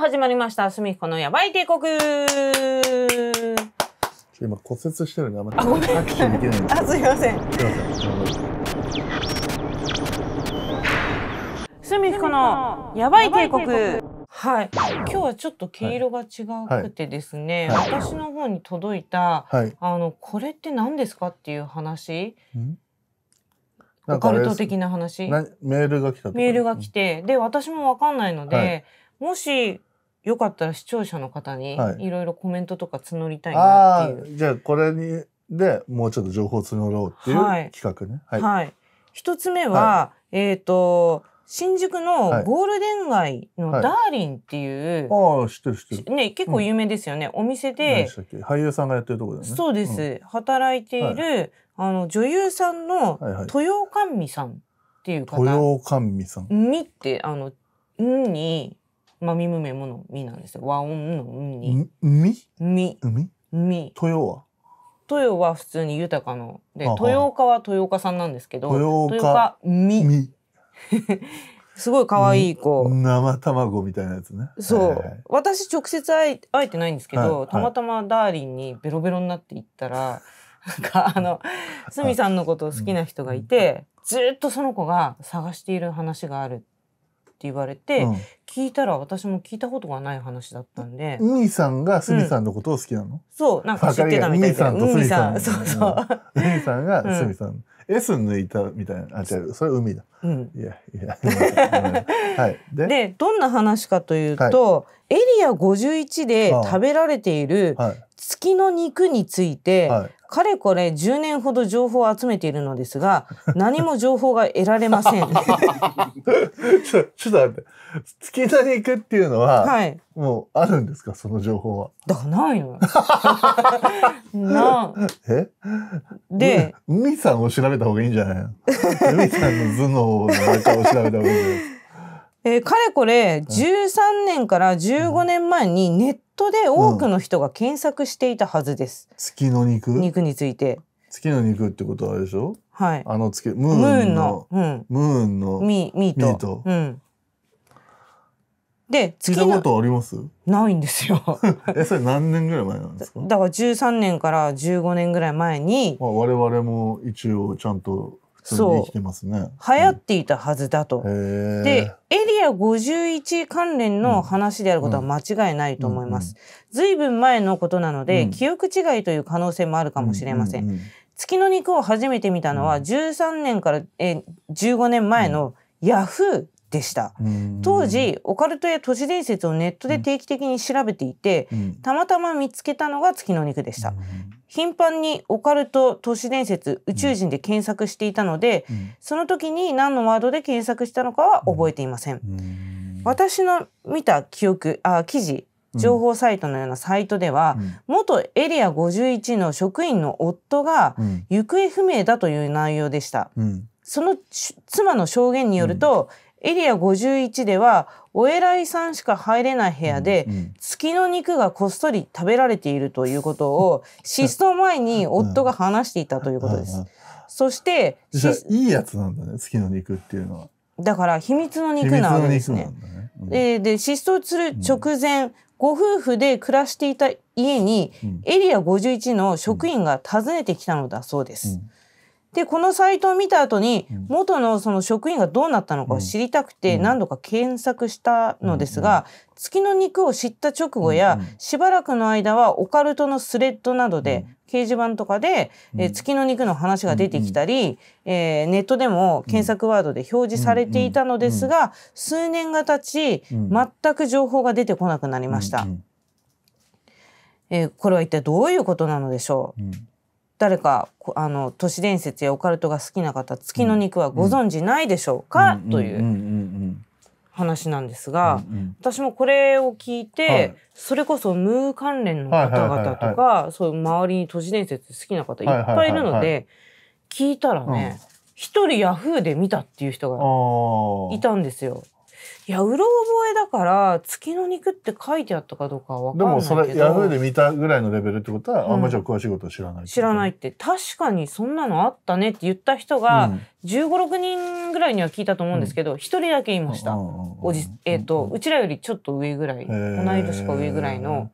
始まりました。すみこのやばい帝国。今骨折してるんで、あんまり拍手できないんす。あ、すみません。すみません。すみこのやばい帝国。はい、今日はちょっと毛色が違くてですね、はいはい、私の方に届いた、はい、あのこれって何ですかっていう話、オカルト的な話メールが来たメールが来て、で私もわかんないので、もしよかったら視聴者の方にいろいろコメントとか募りたいなっていう。はい、じゃあこれにでもうちょっと情報募ろうっていう企画ね。はい。はい、一、つ目は、えっ、ー、と新宿のゴールデン街のダーリンっていう、はい、ああ知ってる知ってる、ね、結構有名ですよね、うん、お店で俳優さんがやってるところだよねそうです、うん、働いている、はい、あの女優さんの豊甘美さんっていう方、はいはい、豊甘美さん「み」ってあの「ん」にまあ、みむめものみなんですよ。和音のんに。み。み。み。み。豊は。豊は普通に豊かの。で、豊岡は豊岡さんなんですけど。豊岡。み。み すごい可愛い子。生卵みたいなやつね。そう。はいはい、私直接会えてないんですけど、はい、たまたまダーリンにベロベロになって言ったら、なんかあの、すみさんのことを好きな人がいて、ずっとその子が探している話があるっって言われて、うん、聞いたら私も聞いたことがない話だったんで。海さんがすみさんのことを好きなの、うん、そう、なんか知ってたみたいな。うみさんそうそう。海さんがすみさん。うん S 抜いたみたいなあ違うそれ海だ、うん、いやいやはい ででどんな話かというと、はい、エリア51で食べられている月の肉について、はい、かれこれ10年ほど情報を集めているのですが、何も情報が得られません。ちょっと待って。月田に行くっていうのは、はい、もうあるんですかその情報は。だからないの なえで、海さんを調べた方がいいんじゃないの海さんの頭脳の中を調べた方がいいんじゃないえー、かれこれ13年から15年前にネットで多くの人が検索していたはずです。月の肉肉について。月の肉ってことはあれでしょはい。あの月、ムーンの、ムーンの、うん、ムーンのミミート。うん。で、月聞いたことありますないんですよ。え、それ何年ぐらい前なんですかだから13年から15年ぐらい前に。まあ、我々も一応ちゃんとそう、流行っていたはずだと、うん、でエリア51関連の話であることは間違いないと思います、ずいぶん前のことなので、記憶違いという可能性もあるかもしれませんうんうんうん、月の肉を初めて見たのは13年からえ15年前のヤフーでした、当時オカルトや都市伝説をネットで定期的に調べていて、たまたま見つけたのが月の肉でした、頻繁にオカルト都市伝説宇宙人で検索していたので、うん、その時に何のワードで検索したのかは覚えていません。うん、私の見た記憶あ記事情報サイトのようなサイトでは、うん、元エリア51の職員の夫が行方不明だという内容でした。その妻の証言によると、エリア51ではお偉いさんしか入れない部屋で、月の肉がこっそり食べられているということを失踪 前に夫が話していたということです。そしていいやつなんだね月の肉っていうのは。だから秘密の肉なんですね。ね、うん、で失踪する直前、ご夫婦で暮らしていた家に、エリア51の職員が訪ねてきたのだそうです。うんでこのサイトを見た後に元のその職員がどうなったのかを知りたくて何度か検索したのですが月の肉を知った直後やしばらくの間はオカルトのスレッドなどで掲示板とかで、え月の肉の話が出てきたり、えネットでも検索ワードで表示されていたのですが数年が経ち全く情報が出てこなくなりました。えこれは一体どういうことなのでしょう、誰かあの都市伝説やオカルトが好きな方月の肉はご存知ないでしょうか、うん、という話なんですが、うんうん、私もこれを聞いて、はい、それこそムー関連の方々とかそういう周りに都市伝説好きな方いっぱいいるので聞いたらね一人ヤフーで見たっていう人がいたんですよ。いや、うろ覚えだから、月の肉って書いてあったかどうかは分かんないけど。でもそれ、ヤフーで見たぐらいのレベルってことは、うん、あんまじゃ詳しいことは知らない。知らないって。確かにそんなのあったねって言った人が、うん、15、6人ぐらいには聞いたと思うんですけど、一、うん、人だけいました。おじ、えっ、ー、と、うちらよりちょっと上ぐらい、同い年か上ぐらいの、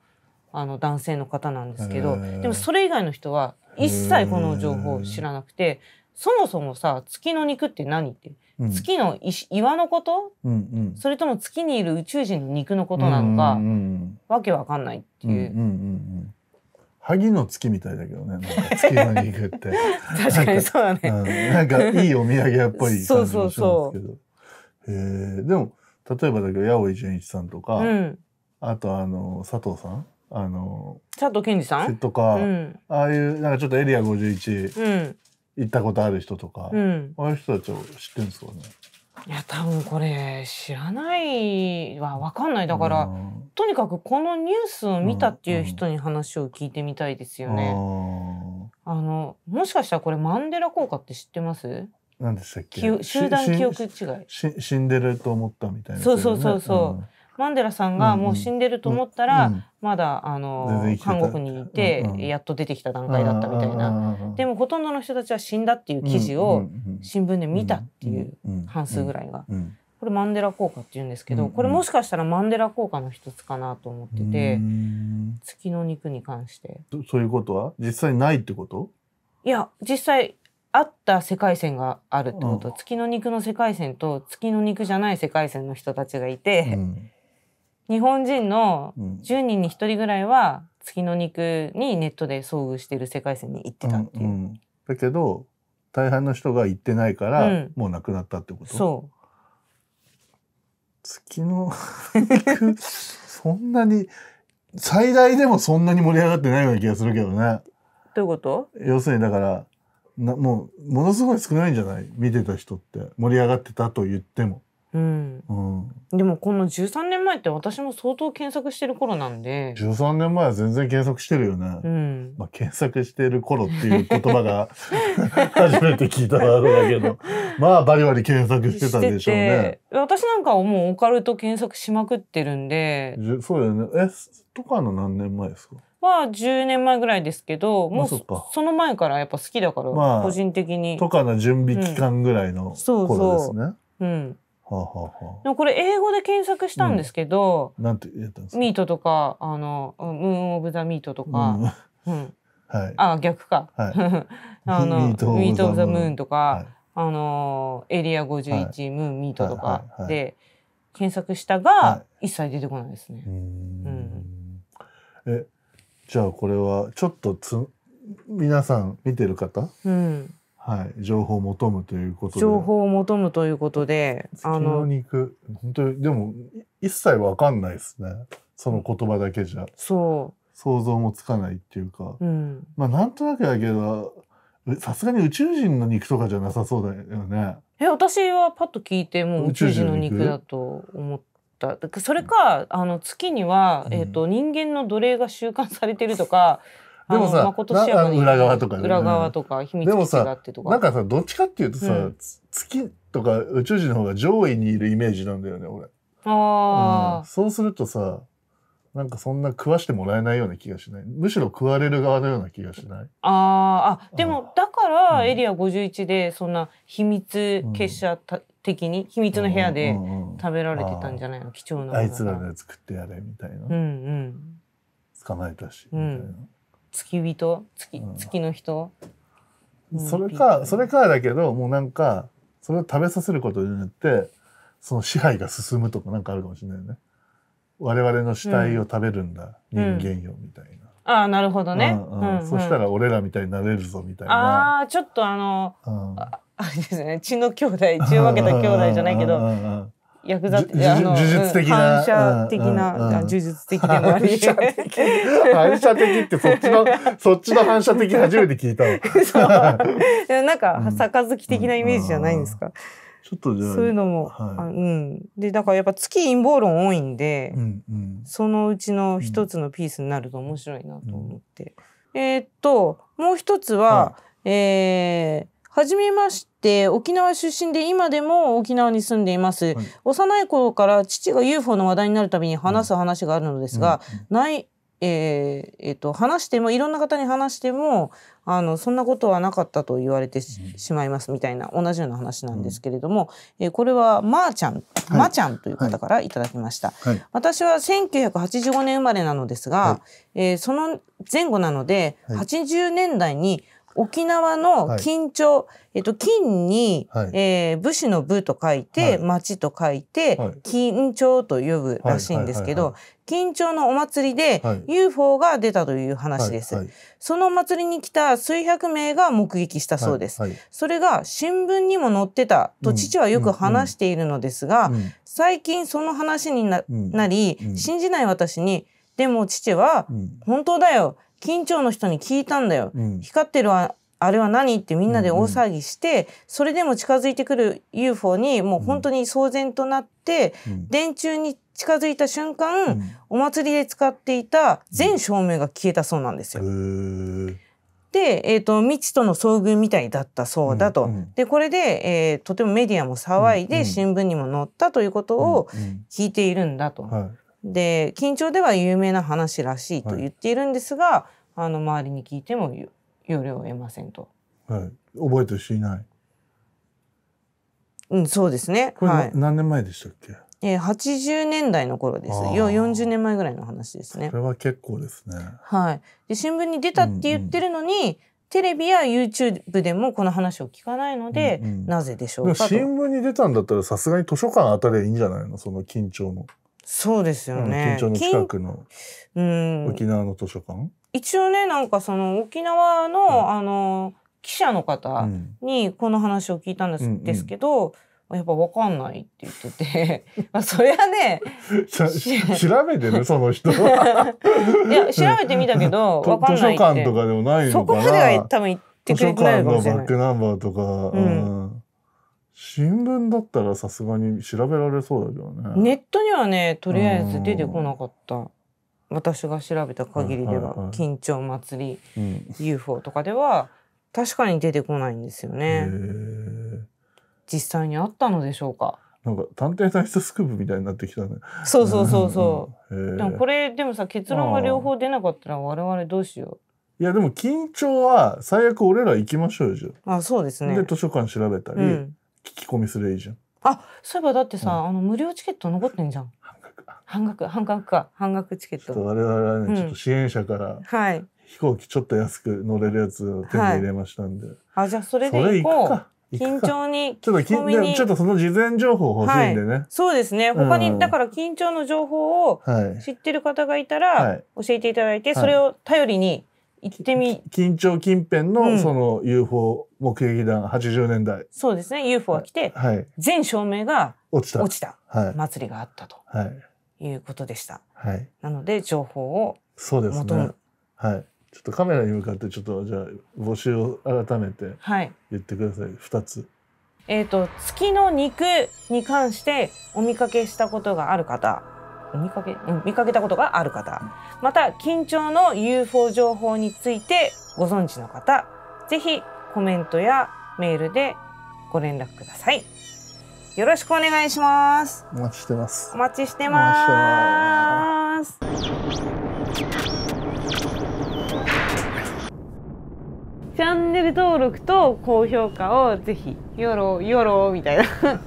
あの、男性の方なんですけど、でもそれ以外の人は、一切この情報を知らなくて、そもそもさ月の肉って何って、うん、月の石岩のこと、うんうん、それとも月にいる宇宙人の肉のことなのか、うんうん、わけわかんないっていう。うんうんうん、萩の月みたいだけどね。月の肉って。確かにそうだね。なんかいいお土産やっぱり そうそうそう。えー、でも例えばだけど八百純一さんとか、うん、あとあの佐藤さんあの佐藤健二さんとか、うん、ああいうなんかちょっとエリア51、うん、行ったことある人とか、うん、ああいう人たちを知ってるんですかねいや多分これ知らないは分かんないだから、うん、とにかくこのニュースを見たっていう人に話を聞いてみたいですよね。うん、あのもしかしたらこれマンデラ効果って知ってます何でしたっけ集団記憶違い死んでると思ったみたいな、ね、そうそうそうそう、マンデラさんがもう死んでると思ったら、うんうん、まだあの韓国にいて、うんうん、やっと出てきた段階だったみたいなでもほとんどの人たちは死んだっていう記事を新聞で見たっていう半数ぐらいが。これマンデラ効果って言うんですけど、これもしかしたらマンデラ効果の一つかなと思ってて、月の肉に関してそういうことは実際ないってこといや実際あった世界線があるってこと、うん、月の肉の世界線と月の肉じゃない世界線の人たちがいて、うん、日本人の10人に1人ぐらいは月の肉にネットで遭遇してる世界線に行ってたっていう。うんうん、だけど大半の人が行ってないから、うん、もうなくなったってことそう月の そんなに最大でもそんなに盛り上がってないような気がするけどね。どういうこと要するにだからなもうものすごい少ないんじゃない見てた人って盛り上がってたと言っても。うん、うん、でもこの13年前って私も相当検索してる頃なんで13年前は全然検索してるよね、うんまあ、検索してる頃っていう言葉が 初めて聞いたわけだけどまあバリバリ検索してたんでしょうね私なんかはもうオカルト検索しまくってるんでそうだよねえとかの何年前ですかは10年前ぐらいですけどもうその前からやっぱ好きだから、まあ、個人的に。とかの準備期間ぐらいの頃ですね。うん、そうそううんはあはあ、でもこれ英語で検索したんですけど、うん、なんて言ったんですかミートとかあのムーン・オブ・ザ・ミートとか、うん、うん、はい、あ逆か、はい、あのミート・オブ・ザ・ムーンとか、はい、あのエリア51、はい、ムーン・ミートとかで検索したが、はい、一切出てこないですね。うんえじゃあこれはちょっとつ皆さん見てる方、うん、はい、情報を求むということ情報を求むということで月の肉本当にでも一切わかんないですねその言葉だけじゃそう想像もつかないっていうか、うん、まあなんとなくだけどさすがに宇宙人の肉とかじゃなさそうだよねえ私はパッと聞いてもう宇宙人の肉だと思ったそれかあの月には、えーと、と人間の奴隷が収監されてるとかでもさ、ま、裏側とか、裏側とか、秘密基地があってとか。なんかさ、どっちかっていうとさ、月とか宇宙人の方が上位にいるイメージなんだよね、俺。ああ、そうするとさ、なんかそんな食わしてもらえないような気がしない。むしろ食われる側のような気がしない。ああ、でもだからエリア51でそんな秘密結社的に秘密の部屋で食べられてたんじゃないの貴重なあいつらで作ってやれみたいな。うんうん。捕まえたし、みたいな。うん月人月月の人、それかそれかだけどもうなんかそれを食べさせることによってその支配が進むとかなんかあるかもしれないよね我々の死体を食べるんだ、うん、人間よみたいな。ああなるほどね、うんうんうんうん、そしたら俺らみたいになれるぞみたいなああちょっとあの、うん、あれですね血の兄弟血を分けた兄弟じゃないけどヤクザって呪術的な、反射的な、呪術的でもあり反射的ってそっちの そっちの反射的初めて聞いたのなんか杯的なイメージじゃないんですか、ちょっとじゃそういうのも、うん。で、だからやっぱ月陰謀論多いんで、そのうちの一つのピースになると面白いなと思って。えっと、もう一つは、えー、はじめまして沖縄出身で今でも沖縄に住んでいます、はい、幼い頃から父が UFO の話題になるたびに話す話があるのですが、うんうん、ないえーえーと、話してもいろんな方に話してもあのそんなことはなかったと言われてしうん、しまいますみたいな同じような話なんですけれども、うん、えー、これはまーちゃん、まーちゃんという方からいただきました、はい、私は1985年生まれなのですが、はい、えー、その前後なので、はい、80年代に「沖縄の緊張、はい、えっと、金に、はい、えー、武士の武と書いて、町と書いて、緊張と呼ぶらしいんですけど、緊張のお祭りで UFO が出たという話です、はいはい、その祭りに来た数百名が目撃したそうです、はい、それが新聞にも載ってたと父はよく話しているのですが、うんうん、最近その話になうん、なり信じない私にでも父は、本当だよ緊張の人に聞いたんだよ、うん、光ってるあれは何ってみんなで大騒ぎして、うんうん、それでも近づいてくる UFO にもう本当に騒然となって、うん、電柱に近づいた瞬間、うん、お祭りで使っていた全照明が消えたそうなんですよ。で、えーと、未知との遭遇みたいだったそうだと、うんうん、でこれで、えー、とてもメディアも騒いで、新聞にも載ったということを聞いているんだと。うんうんはい、で緊張では有名な話らしいと言っているんですが、はあの周りに聞いても要領を得ませんと。はい、覚えてる人いない。うん、そうですね。これ、はい、何年前でしたっけ？えー、80年代の頃です。よ四十年前ぐらいの話ですね。これは結構ですね。はい。で新聞に出たって言ってるのに、うんうん、テレビや YouTube でもこの話を聞かないので、うんうん、なぜでしょうか新聞に出たんだったらさすがに図書館あたりはいいんじゃないのその緊張の。そうですよね。うん、緊張の近くのうん、沖縄の図書館。一応ねなんかその沖縄の、あの記者の方にこの話を聞いたんです,、ですけど。やっぱ分かんないって言ってて まあそりゃね 調べてる その人いや調べてみたけど分かんない図書館とかでもないそこまでは多分言ってくれないかもしれない図書館のバックナンバーとか、うん、うん、新聞だったらさすがに調べられそうだけどねネットにはねとりあえず出てこなかった、私が調べた限りでは「緊張祭り UFO」とかでは確かに出てこないんですよね。実際にあったのでしょうかなんか探偵ナイススクープみたいになってきたね。そうそうそうそう。でもこれでもさ結論が両方出なかったら我々どうしよう。いやでも緊張は最悪俺ら行きましょうよじゃあ。そうですね。で図書館調べたり、聞き込みすればいいじゃん。あそういえばだってさ、あの無料チケット残ってんじゃん。半額半額か半額チケット我々はね、うん、ちょっと支援者から、はい、飛行機ちょっと安く乗れるやつを手に入れましたんで、はい、あじゃあそれで行こう緊張にちょっとちょっとその事前情報欲しいんでね、はい、そうですね他に、うん、だから緊張の情報を知ってる方がいたら教えていただいて、はい、それを頼りに行ってみ緊張近辺のその UFO 目撃団80年代、うん、そうですね UFO が来て、はい、全照明が落ちた落ちた、はい、祭りがあったと。はいいうことでした。はい、なので情報をそうですね。はい。ちょっとカメラに向かってちょっとじゃあ募集を改めて言ってください。はい、2つ。えっ、と月の肉に関してお見かけしたことがある方。見かけ、うん、見かけたことがある方、また緊張の UFO 情報についてご存知の方、ぜひコメントやメールでご連絡ください。よろしくお願いします。お待ちしてます。お待ちしてます。チャンネル登録と高評価をぜひ、よろよろみたいな